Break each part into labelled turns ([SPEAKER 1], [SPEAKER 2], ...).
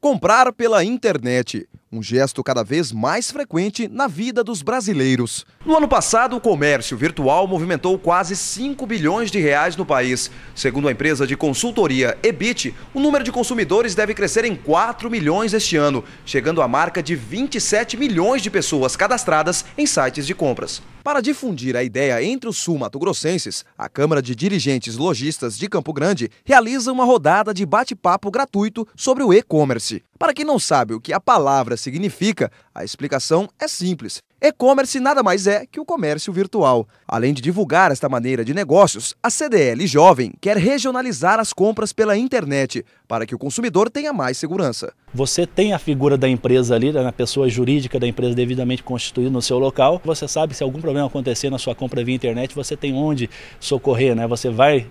[SPEAKER 1] Comprar pela internet, um gesto cada vez mais frequente na vida dos brasileiros. No ano passado, o comércio virtual movimentou quase 5 bilhões de reais no país. Segundo a empresa de consultoria Ebit, o número de consumidores deve crescer em 4 milhões este ano, chegando à marca de 27 milhões de pessoas cadastradas em sites de compras. Para difundir a ideia entre os sul-mato-grossenses, a Câmara de Dirigentes Logistas de Campo Grande realiza uma rodada de bate-papo gratuito sobre o e-commerce. Para quem não sabe o que a palavra significa, a explicação é simples. E-commerce nada mais é que o comércio virtual. Além de divulgar esta maneira de negócios, a CDL Jovem quer regionalizar as compras pela internet para que o consumidor tenha mais
[SPEAKER 2] segurança. Você tem a figura da empresa ali, da pessoa jurídica da empresa devidamente constituída no seu local. Você sabe que se algum problema acontecer na sua compra via internet, você tem onde socorrer, né? Você vai,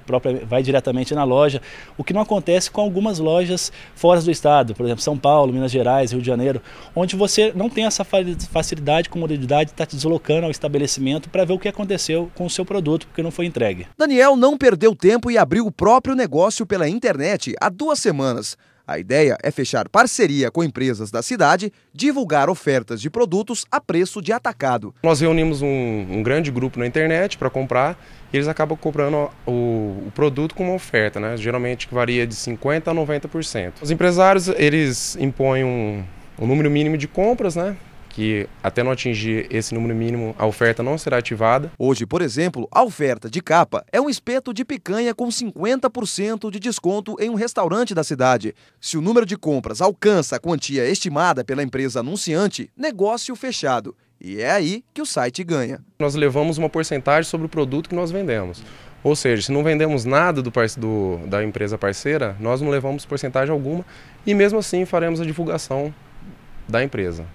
[SPEAKER 2] vai diretamente na loja, o que não acontece com algumas lojas fora do estado, por exemplo, São Paulo, Minas Gerais, Rio de Janeiro, onde você não tem essa facilidade como está te deslocando ao estabelecimento para ver o que aconteceu com o seu produto, porque não foi entregue.
[SPEAKER 1] Daniel não perdeu tempo e abriu o próprio negócio pela internet há duas semanas. A ideia é fechar parceria com empresas da cidade, divulgar ofertas de produtos a preço de atacado. Nós reunimos um, um grande grupo na internet para comprar e eles acabam comprando
[SPEAKER 3] o, o, produto com uma oferta, né? geralmente que varia de 50% a 90%. Os empresários eles impõem um, um número mínimo de compras, né? que até não atingir
[SPEAKER 1] esse número mínimo, a oferta não será ativada. Hoje, por exemplo, a oferta de capa é um espeto de picanha com 50% de desconto em um restaurante da cidade. Se o número de compras alcança a quantia estimada pela empresa anunciante, negócio fechado. E é aí que o site ganha. Nós levamos uma porcentagem sobre o produto que nós vendemos. Ou seja,
[SPEAKER 3] se não vendemos nada do, do, da empresa parceira, nós não levamos porcentagem alguma e mesmo assim faremos a divulgação da empresa.